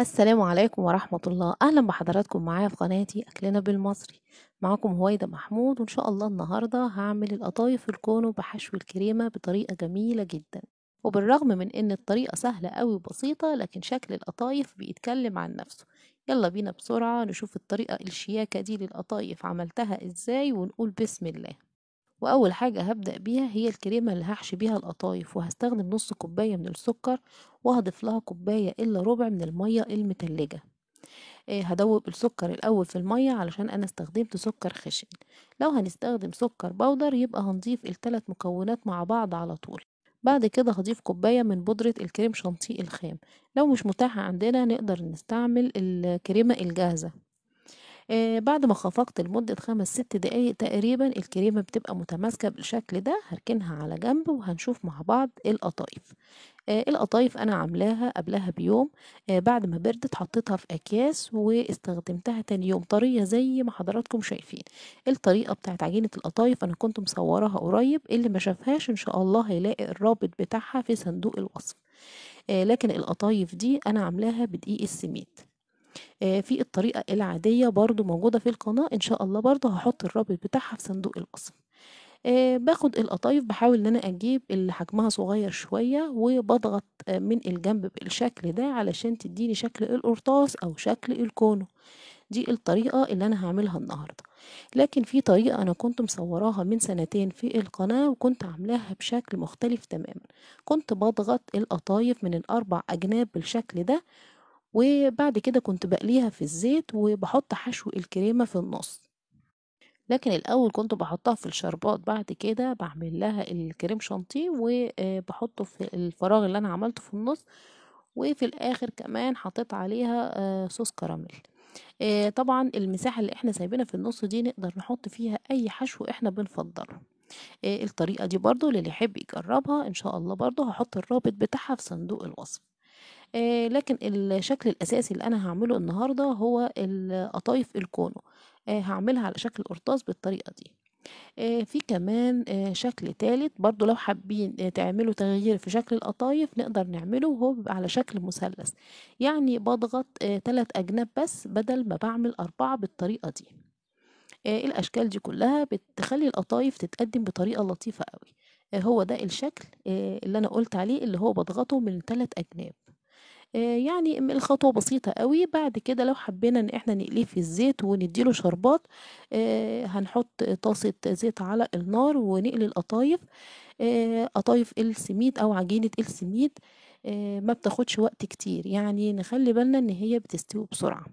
السلام عليكم ورحمة الله أهلا بحضراتكم معايا في قناتي أكلنا بالمصري معاكم هويدا محمود وإن شاء الله النهاردة هعمل القطايف الكونو بحشو الكريمة بطريقة جميلة جدا وبالرغم من إن الطريقة سهلة أوي وبسيطة لكن شكل القطايف بيتكلم عن نفسه يلا بينا بسرعة نشوف الطريقة الشياكة دي للقطايف عملتها إزاي ونقول بسم الله واول حاجه هبدا بيها هي الكريمه اللي هحشي بيها القطايف وهستخدم نص كوبايه من السكر وهضيف لها كوبايه الا ربع من الميه المتلجه آه، هدوب السكر الاول في الميه علشان انا استخدمت سكر خشن لو هنستخدم سكر بودر يبقى هنضيف الثلاث مكونات مع بعض على طول بعد كده هضيف كوباية من بودرة الكريم شانتيه الخام لو مش متاحة عندنا نقدر نستعمل الكريمة الجاهزة آه، بعد ما خفقت لمدة خمس ست دقايق تقريبا الكريمة بتبقى متماسكة بالشكل ده هركنها على جنب وهنشوف مع بعض القطايف آه، القطايف انا عاملاها قبلها بيوم آه، بعد ما بردت حطيتها في اكياس واستخدمتها تاني يوم طريه زي ما حضراتكم شايفين الطريقه بتاعت عجينه القطايف انا كنت مصوراها قريب اللي ما شافهاش ان شاء الله هيلاقي الرابط بتاعها في صندوق الوصف لكن القطايف دي انا عاملاها بدقيق السميد آه، في الطريقة العادية برضو موجودة في القناة إن شاء الله برضو هحط الرابط بتاعها في صندوق الوصف آه، باخد القطايف بحاول ان انا اجيب اللي حجمها صغير شوية وبضغط آه، من الجنب بالشكل ده علشان تديني شكل القرطاس او شكل الكونو دي الطريقة اللي أنا هعملها النهاردة لكن في طريقة أنا كنت مصوراها من سنتين في القناة وكنت عاملاها بشكل مختلف تماما كنت بضغط القطايف من الأربع أجناب بالشكل ده وبعد كده كنت بقليها في الزيت وبحط حشو الكريمة في النص لكن الأول كنت بحطها في الشربات بعد كده بعمل لها الكريم شانتيه وبحطه آه، في الفراغ اللي أنا عملته في النص وفي الآخر كمان حطيت عليها آه، صوص كراميل آه، طبعا المساحة اللي احنا سايبينها في النص دي نقدر نحط فيها أي حشو احنا بنفضله الطريقة دي برضو للي يحب يجربها إن شاء الله برضو هحط الرابط بتاعها في صندوق الوصف آه، لكن الشكل الأساسي اللي أنا هعمله النهاردة هو القطايف الكونو آه، هعملها على شكل قرطاس بالطريقة دي آه، في كمان شكل تالت برضو لو حابين تعملوا تغيير في شكل القطايف نقدر نعمله وهو بيبقى على شكل مثلث يعني بضغط تلات أجناب بس بدل ما بعمل أربعة بالطريقة دي الأشكال دي كلها بتخلي القطايف تتقدم بطريقة لطيفة قوي هو ده الشكل اللي أنا قلت عليه اللي هو بضغطه من تلات أجناب آه يعني الخطوة بسيطة قوي بعد كده لو حبينا ان احنا نقليه في الزيت ونديله شربات آه هنحط طاسة زيت على النار ونقلي القطايف آه قطايف السميد او عجينة السميد آه، ما بتاخدش وقت كتير يعني نخلي بالنا ان هي بتستوي بسرعة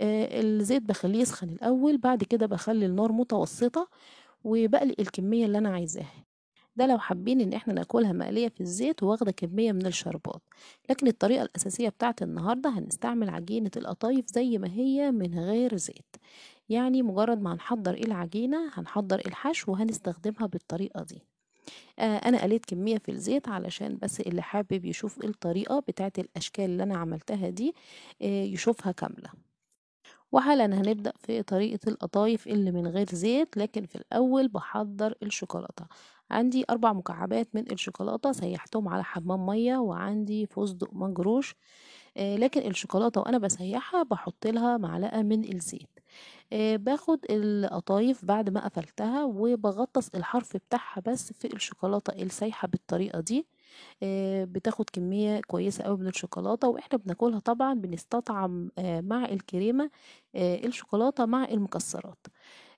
آه، الزيت بخليه يسخن الاول بعد كده بخلي النار متوسطة وبقلي الكمية اللي انا عايزاها ده لو حابين ان احنا ناكلها مقلية في الزيت وواخدة كمية من الشربات لكن الطريقة الأساسية بتاعت النهاردة هنستعمل عجينة القطايف زي ما هي من غير زيت يعني مجرد ما هنحضر إيه العجينة هنحضر إيه الحشو وهنستخدمها بالطريقة دي آه، انا قليت كمية في الزيت علشان بس اللي حابب يشوف إيه الطريقة بتاعت الاشكال اللي انا عملتها دي آه، يشوفها كاملة وحالا هنبدأ في طريقة القطايف اللي من غير زيت لكن في الأول بحضر الشوكولاتة عندي أربع مكعبات من الشوكولاتة سيحتهم على حمام مية وعندي فستق مجروش آه لكن الشوكولاتة وأنا بسيحها بحط لها معلقة من الزيت آه باخد القطايف بعد ما قفلتها وبغطس الحرف بتاعها بس في الشوكولاتة السايحة بالطريقة دي آه، بتاخد كمية كويسة قوي من الشوكولاتة واحنا بناكلها طبعا بنستطعم آه، مع الكريمة آه، الشوكولاتة مع المكسرات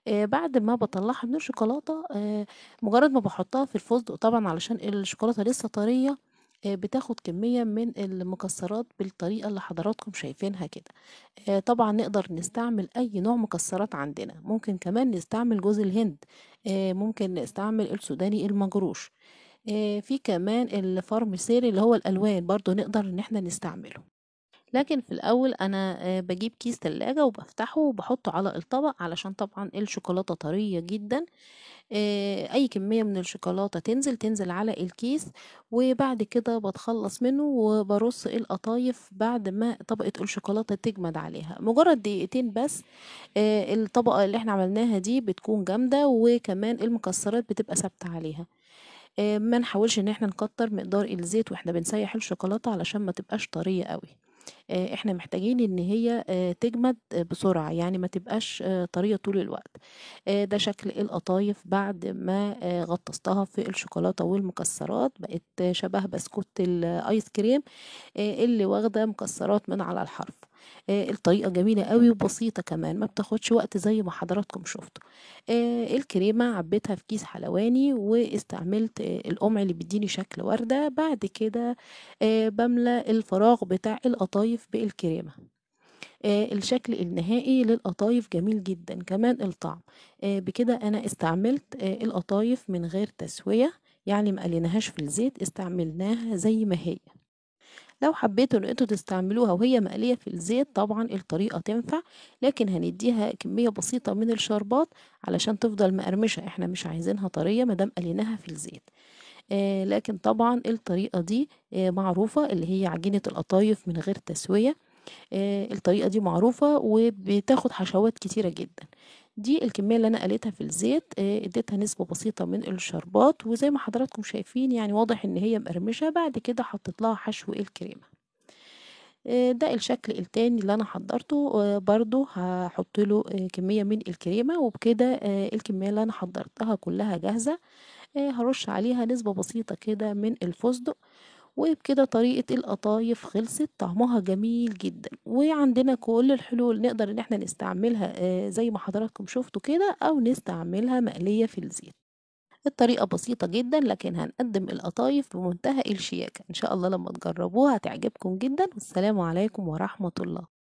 بعد ما بطلعها من الشوكولاتة مجرد ما بحطها في الفستق طبعا علشان الشوكولاتة لسه طرية بتاخد كمية من المكسرات بالطريقة اللي حضراتكم شايفينها كده طبعا نقدر نستعمل أي نوع مكسرات عندنا ممكن كمان نستعمل جوز الهند ممكن نستعمل السوداني المجروش آه، في كمان الفارميسيري اللي هو الالوان برضو نقدر ان احنا نستعمله لكن في الاول انا آه، بجيب كيس تلاجة وبفتحه وبحطه على الطبق علشان طبعا الشوكولاتة طرية جدا آه، اي كمية من الشوكولاتة تنزل تنزل على الكيس وبعد كده بتخلص منه وبرص القطايف بعد ما طبقة الشوكولاتة تجمد عليها مجرد دقيقتين بس الطبقة اللي احنا عملناها دي بتكون جامدة وكمان المكسرات بتبقى ثابتة عليها آه، ما نحاولش ان احنا نكتر مقدار الزيت واحنا بنسيح الشوكولاته علشان ما تبقاش طريه قوي آه، احنا محتاجين ان هي آه، تجمد بسرعه يعني ما تبقاش طريه طول الوقت ده شكل القطايف بعد ما غطستها في الشوكولاته والمكسرات بقت شبه بسكوت الايس كريم اللي واخده مكسرات من على الحرف آه، الطريقة جميلة قوي وبسيطة كمان ما بتاخدش وقت زي ما حضراتكم شفتوا آه، الكريمة عبيتها في كيس حلواني واستعملت آه، القمع اللي بيديني شكل وردة بعد كده بملى الفراغ بتاع القطايف بالكريمة الشكل النهائي للقطايف جميل جدا كمان الطعم بكده انا استعملت القطايف من غير تسويه يعني ما قليناهاش في الزيت استعملناها زي ما هي لو حبيتوا ان انتوا تستعملوها وهي مقليه في الزيت طبعا الطريقه تنفع لكن هنديها كميه بسيطه من الشربات علشان تفضل مقرمشه احنا مش عايزينها طريه ما دام قليناها في الزيت آه، لكن طبعا الطريقه دي آه، معروفه اللي هي عجينه القطايف من غير تسويه آه، الطريقه دي معروفه وبتاخد حشوات كتيره جدا دي الكمية اللي أنا قليتها في الزيت آه، اديتها نسبة بسيطة من الشربات وزي ما حضراتكم شايفين يعني واضح إن هي مقرمشة بعد كده حطيت لها حشو الكريمة آه، ده الشكل التاني اللي انا حضرته آه، برضو هحط له كمية من الكريمة وبكده الكمية اللي انا حضرتها كلها جاهزة هرش عليها نسبة بسيطة كده من الفستق وبكده طريقة القطايف خلصت طعمها جميل جدا وعندنا كل الحلول نقدر ان احنا نستعملها آه، زي ما حضراتكم شفتوا كده او نستعملها مقلية في الزيت الطريقة بسيطة جدا لكن هنقدم القطايف بمنتهى الشياكة إن شاء الله لما تجربوها هتعجبكم جدا والسلام عليكم ورحمة الله